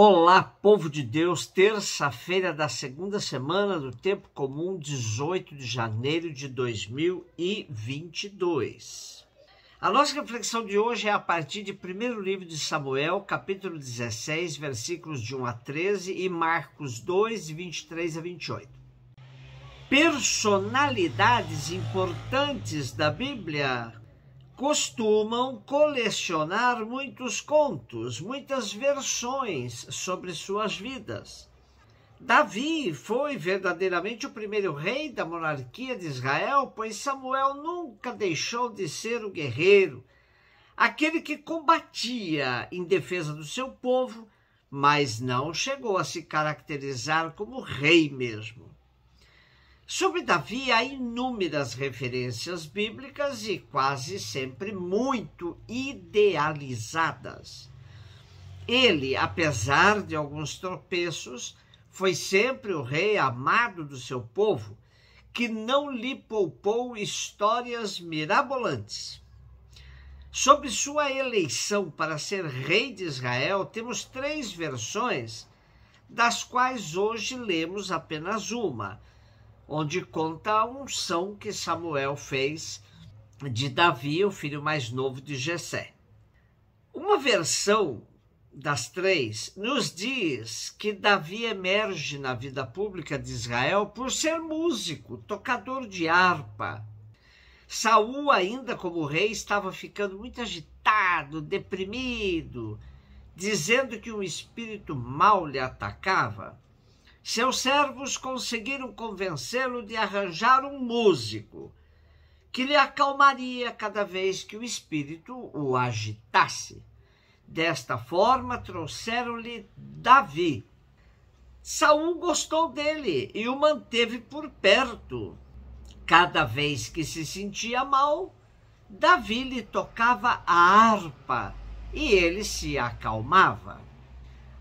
Olá, povo de Deus, terça-feira da segunda semana do Tempo Comum, 18 de janeiro de 2022. A nossa reflexão de hoje é a partir de 1 livro de Samuel, capítulo 16, versículos de 1 a 13 e Marcos 2, 23 a 28. Personalidades importantes da Bíblia costumam colecionar muitos contos, muitas versões sobre suas vidas. Davi foi verdadeiramente o primeiro rei da monarquia de Israel, pois Samuel nunca deixou de ser o guerreiro, aquele que combatia em defesa do seu povo, mas não chegou a se caracterizar como rei mesmo. Sobre Davi há inúmeras referências bíblicas e quase sempre muito idealizadas. Ele, apesar de alguns tropeços, foi sempre o rei amado do seu povo, que não lhe poupou histórias mirabolantes. Sobre sua eleição para ser rei de Israel, temos três versões, das quais hoje lemos apenas uma onde conta a unção que Samuel fez de Davi, o filho mais novo de Jessé. Uma versão das três nos diz que Davi emerge na vida pública de Israel por ser músico, tocador de harpa. Saul, ainda como rei, estava ficando muito agitado, deprimido, dizendo que um espírito mau lhe atacava seus servos conseguiram convencê-lo de arranjar um músico que lhe acalmaria cada vez que o espírito o agitasse. Desta forma, trouxeram-lhe Davi. Saul gostou dele e o manteve por perto. Cada vez que se sentia mal, Davi lhe tocava a harpa e ele se acalmava.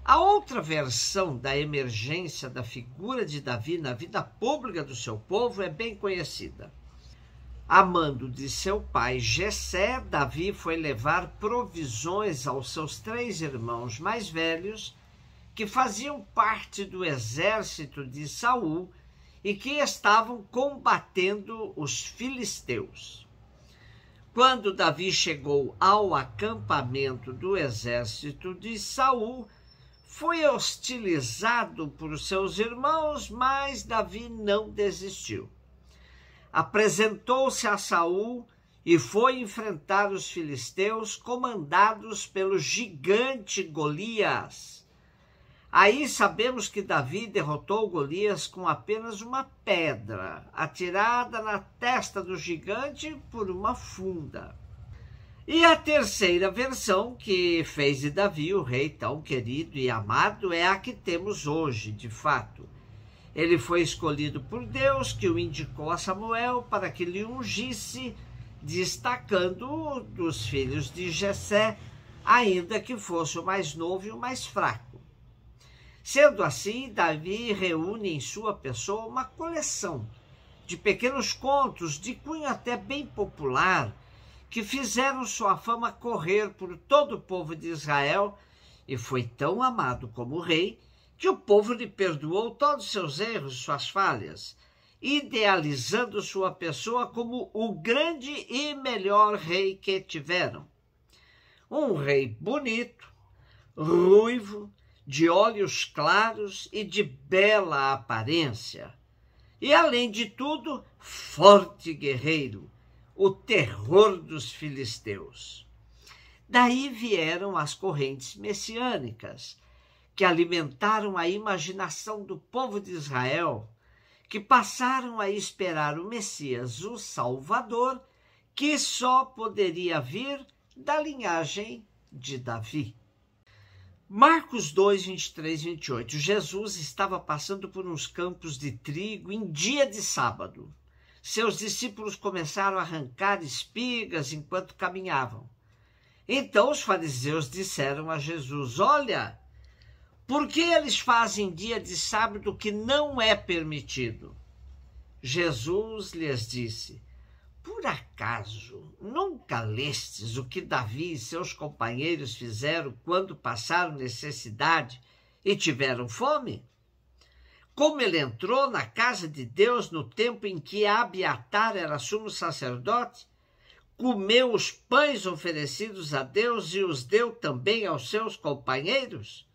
A outra versão da emergência da figura de Davi na vida pública do seu povo é bem conhecida. Amando de seu pai Jessé, Davi foi levar provisões aos seus três irmãos mais velhos, que faziam parte do exército de Saul e que estavam combatendo os filisteus. Quando Davi chegou ao acampamento do exército de Saul, foi hostilizado por seus irmãos, mas Davi não desistiu. Apresentou-se a Saul e foi enfrentar os filisteus comandados pelo gigante Golias. Aí sabemos que Davi derrotou Golias com apenas uma pedra atirada na testa do gigante por uma funda. E a terceira versão que fez de Davi o rei tão querido e amado é a que temos hoje, de fato. Ele foi escolhido por Deus, que o indicou a Samuel para que lhe ungisse, destacando-o dos filhos de Jessé, ainda que fosse o mais novo e o mais fraco. Sendo assim, Davi reúne em sua pessoa uma coleção de pequenos contos de cunho até bem popular, que fizeram sua fama correr por todo o povo de Israel, e foi tão amado como rei que o povo lhe perdoou todos seus erros, suas falhas, idealizando sua pessoa como o grande e melhor rei que tiveram. Um rei bonito, ruivo, de olhos claros e de bela aparência. E, além de tudo, forte guerreiro o terror dos filisteus. Daí vieram as correntes messiânicas, que alimentaram a imaginação do povo de Israel, que passaram a esperar o Messias, o Salvador, que só poderia vir da linhagem de Davi. Marcos 2, 23 e 28. Jesus estava passando por uns campos de trigo em dia de sábado. Seus discípulos começaram a arrancar espigas enquanto caminhavam. Então os fariseus disseram a Jesus: Olha, por que eles fazem dia de sábado que não é permitido? Jesus lhes disse: Por acaso nunca lestes o que Davi e seus companheiros fizeram quando passaram necessidade e tiveram fome? como ele entrou na casa de Deus no tempo em que Abiatar era sumo sacerdote, comeu os pães oferecidos a Deus e os deu também aos seus companheiros?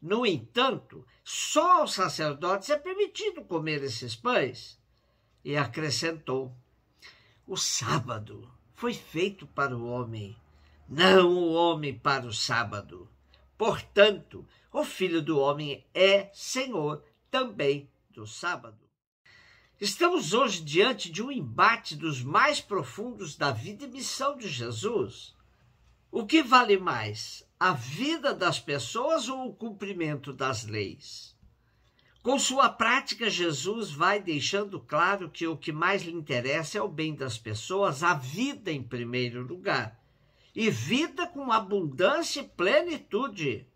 No entanto, só aos sacerdotes é permitido comer esses pães. E acrescentou: O sábado foi feito para o homem, não o homem para o sábado. Portanto, o filho do homem é senhor também do sábado. Estamos hoje diante de um embate dos mais profundos da vida e missão de Jesus. O que vale mais, a vida das pessoas ou o cumprimento das leis? Com sua prática, Jesus vai deixando claro que o que mais lhe interessa é o bem das pessoas, a vida em primeiro lugar, e vida com abundância e plenitude.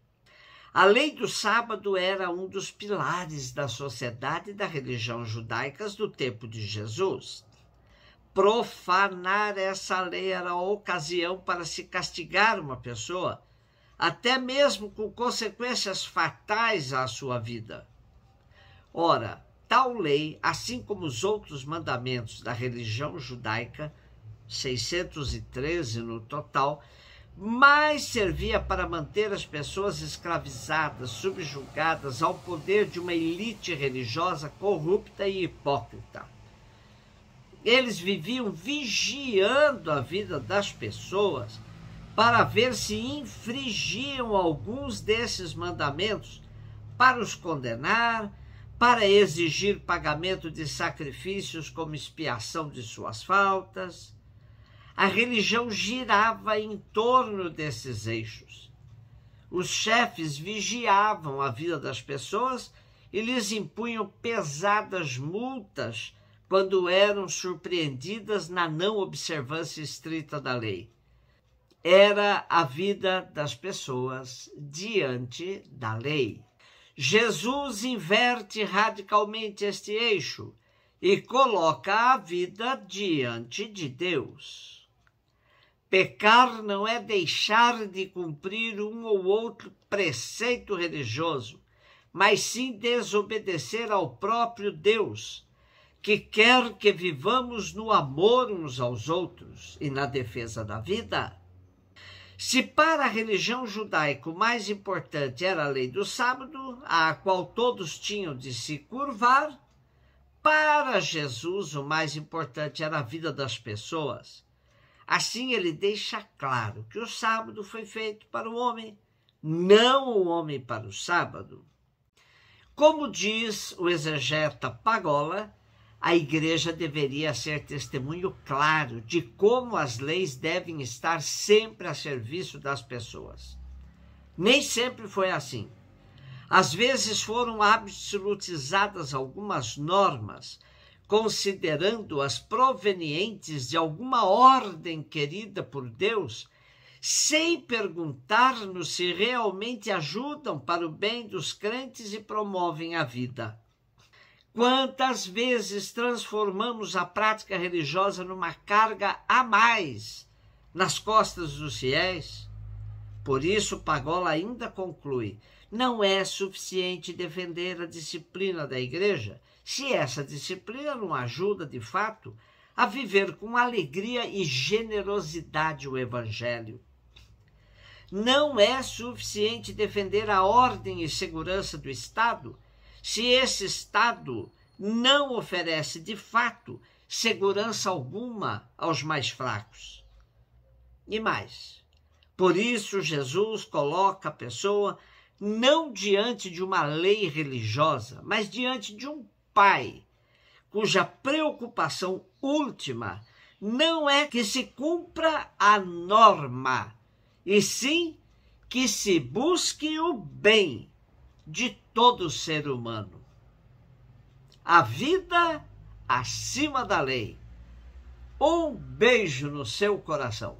A lei do sábado era um dos pilares da sociedade e da religião judaicas do tempo de Jesus. Profanar essa lei era a ocasião para se castigar uma pessoa, até mesmo com consequências fatais à sua vida. Ora, tal lei, assim como os outros mandamentos da religião judaica, 613 no total, mais servia para manter as pessoas escravizadas, subjugadas ao poder de uma elite religiosa corrupta e hipócrita. Eles viviam vigiando a vida das pessoas para ver se infringiam alguns desses mandamentos, para os condenar, para exigir pagamento de sacrifícios como expiação de suas faltas. A religião girava em torno desses eixos. Os chefes vigiavam a vida das pessoas e lhes impunham pesadas multas quando eram surpreendidas na não observância estrita da lei. Era a vida das pessoas diante da lei. Jesus inverte radicalmente este eixo e coloca a vida diante de Deus. Pecar não é deixar de cumprir um ou outro preceito religioso, mas sim desobedecer ao próprio Deus, que quer que vivamos no amor uns aos outros e na defesa da vida. Se para a religião judaica o mais importante era a lei do sábado, à qual todos tinham de se curvar, para Jesus o mais importante era a vida das pessoas Assim ele deixa claro que o sábado foi feito para o homem, não o homem para o sábado. Como diz o exegeta Pagola, a igreja deveria ser testemunho claro de como as leis devem estar sempre a serviço das pessoas. Nem sempre foi assim. Às vezes foram absolutizadas algumas normas considerando-as provenientes de alguma ordem querida por Deus, sem perguntar-nos se realmente ajudam para o bem dos crentes e promovem a vida. Quantas vezes transformamos a prática religiosa numa carga a mais nas costas dos fiéis? Por isso, Pagola ainda conclui: não é suficiente defender a disciplina da igreja se essa disciplina não ajuda de fato a viver com alegria e generosidade o Evangelho. Não é suficiente defender a ordem e segurança do Estado se esse Estado não oferece de fato segurança alguma aos mais fracos. E mais, por isso Jesus coloca a pessoa não diante de uma lei religiosa, mas diante de um pai, cuja preocupação última não é que se cumpra a norma, e sim que se busque o bem de todo ser humano. A vida acima da lei. Um beijo no seu coração.